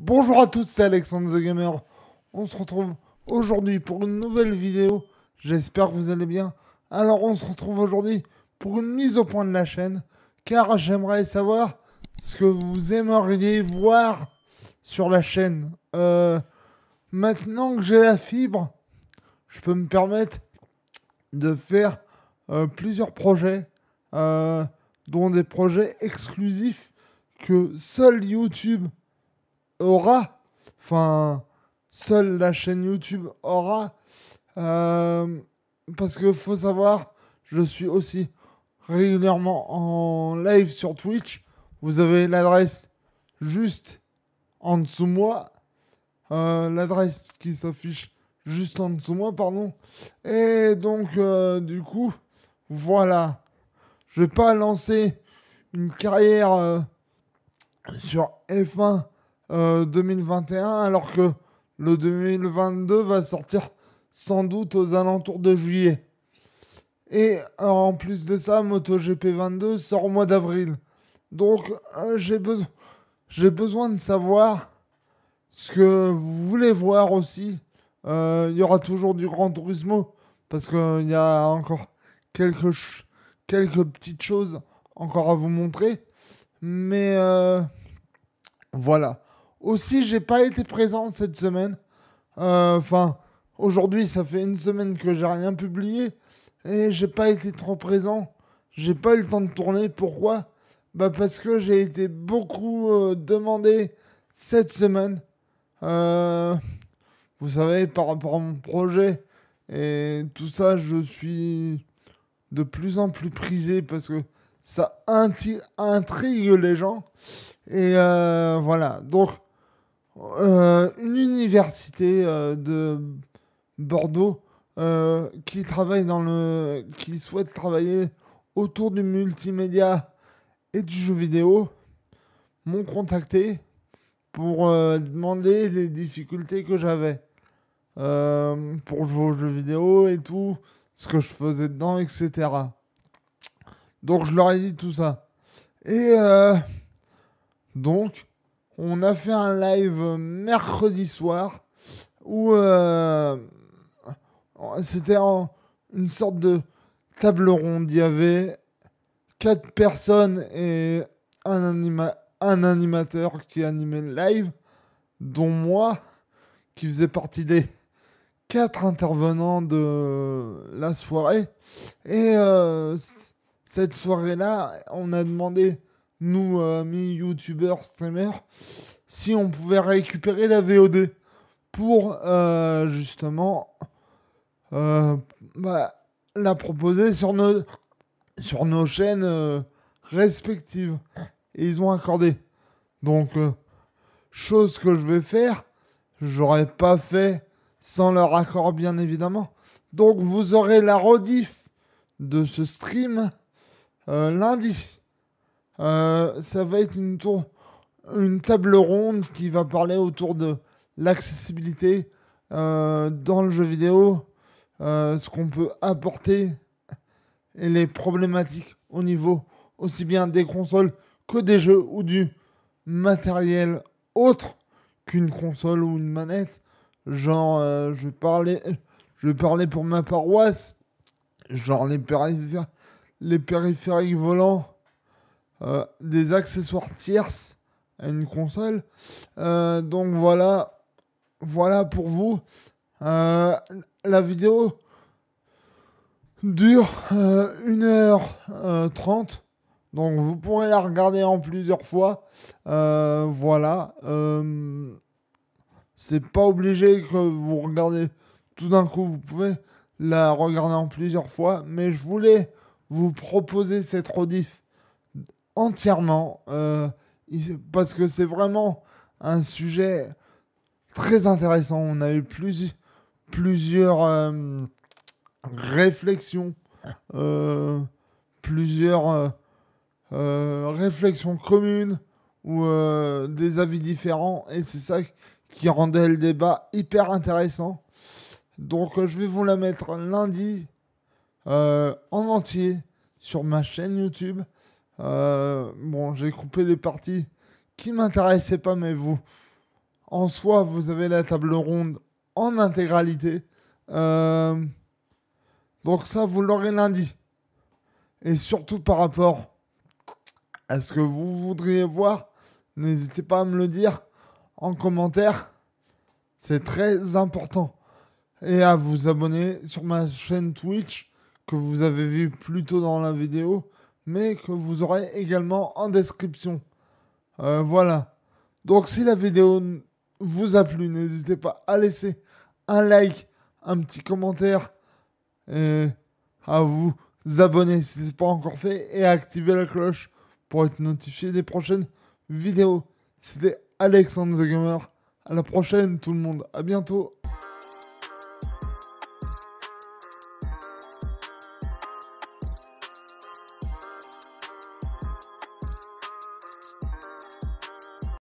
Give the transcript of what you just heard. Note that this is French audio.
Bonjour à tous, c'est Alexandre the Gamer. On se retrouve aujourd'hui pour une nouvelle vidéo. J'espère que vous allez bien. Alors on se retrouve aujourd'hui pour une mise au point de la chaîne. Car j'aimerais savoir ce que vous aimeriez voir sur la chaîne. Euh, maintenant que j'ai la fibre, je peux me permettre de faire euh, plusieurs projets. Euh, dont des projets exclusifs que seul YouTube aura, enfin, seule la chaîne YouTube aura, euh, parce que faut savoir, je suis aussi régulièrement en live sur Twitch. Vous avez l'adresse juste en dessous moi. Euh, l'adresse qui s'affiche juste en dessous moi, pardon. Et donc, euh, du coup, voilà. Je vais pas lancer une carrière sur F1 2021, euh, alors que le 2022 va sortir sans doute aux alentours de juillet. Et euh, en plus de ça, MotoGP 22 sort au mois d'avril. Donc euh, j'ai besoin, besoin de savoir ce que vous voulez voir aussi. Il y aura toujours du Grand Tourisme parce qu'il y a encore quelques, quelques petites choses encore à vous montrer. Mais voilà. Aussi, j'ai pas été présent cette semaine. Euh, enfin, aujourd'hui, ça fait une semaine que j'ai rien publié et j'ai pas été trop présent. J'ai pas eu le temps de tourner. Pourquoi Bah parce que j'ai été beaucoup euh, demandé cette semaine. Euh, vous savez, par rapport à mon projet et tout ça, je suis de plus en plus prisé parce que ça intrigue les gens. Et voilà. Donc, euh, une université euh, de Bordeaux euh, qui travaille dans le, qui souhaite travailler autour du multimédia et du jeu vidéo m'ont contacté pour demander les difficultés que j'avais pour jouer aux jeux vidéo et tout, ce que je faisais dedans, etc. Donc je leur ai dit tout ça. Et donc, on a fait un live mercredi soir où euh, c'était une sorte de table ronde. Il y avait quatre personnes et un, animateur qui animait le live, dont moi, qui faisais partie des quatre intervenants de la soirée. Et euh, cette soirée-là, on a demandé nous, euh, amis youtubeurs, streamers, si on pouvait récupérer la VOD pour euh, justement euh, bah, la proposer sur nos, sur nos chaînes respectives. Et ils ont accordé. Donc, chose que je vais faire, j'aurais pas fait sans leur accord, bien évidemment. Donc, vous aurez la rediff de ce stream lundi. Euh, ça va être une, une table ronde qui va parler autour de l'accessibilité euh, dans le jeu vidéo, euh, ce qu'on peut apporter et les problématiques au niveau aussi bien des consoles que des jeux ou du matériel autre qu'une console ou une manette. Genre, je parlais, je parlais pour ma paroisse, genre les, les périphériques volants, euh, des accessoires tierces à une console. Euh, donc voilà, voilà pour vous. Euh, la vidéo dure 1h30. donc vous pourrez la regarder en plusieurs fois. voilà. C'est pas obligé que vous regardez tout d'un coup. Vous pouvez la regarder en plusieurs fois. Mais je voulais vous proposer cette rediff entièrement. Euh, parce que c'est vraiment un sujet très intéressant. On a eu plus, plusieurs euh, réflexions, euh, plusieurs réflexions communes ou des avis différents. Et c'est ça qui rendait le débat hyper intéressant. Donc je vais vous la mettre lundi en entier sur ma chaîne YouTube. Euh, bon, j'ai coupé les parties qui m'intéressaient pas, mais vous, en soi, vous avez la table ronde en intégralité. Euh, donc ça, vous l'aurez lundi. Et surtout par rapport à ce que vous voudriez voir, n'hésitez pas à me le dire en commentaire. C'est très important. Et à vous abonner sur ma chaîne Twitch que vous avez vu plus tôt dans la vidéo mais que vous aurez également en description. Euh, voilà. Donc si la vidéo vous a plu, n'hésitez pas à laisser un like, un petit commentaire et à vous abonner si ce n'est pas encore fait et à activer la cloche pour être notifié des prochaines vidéos. C'était Alexandre the Gamer. À la prochaine tout le monde. À bientôt.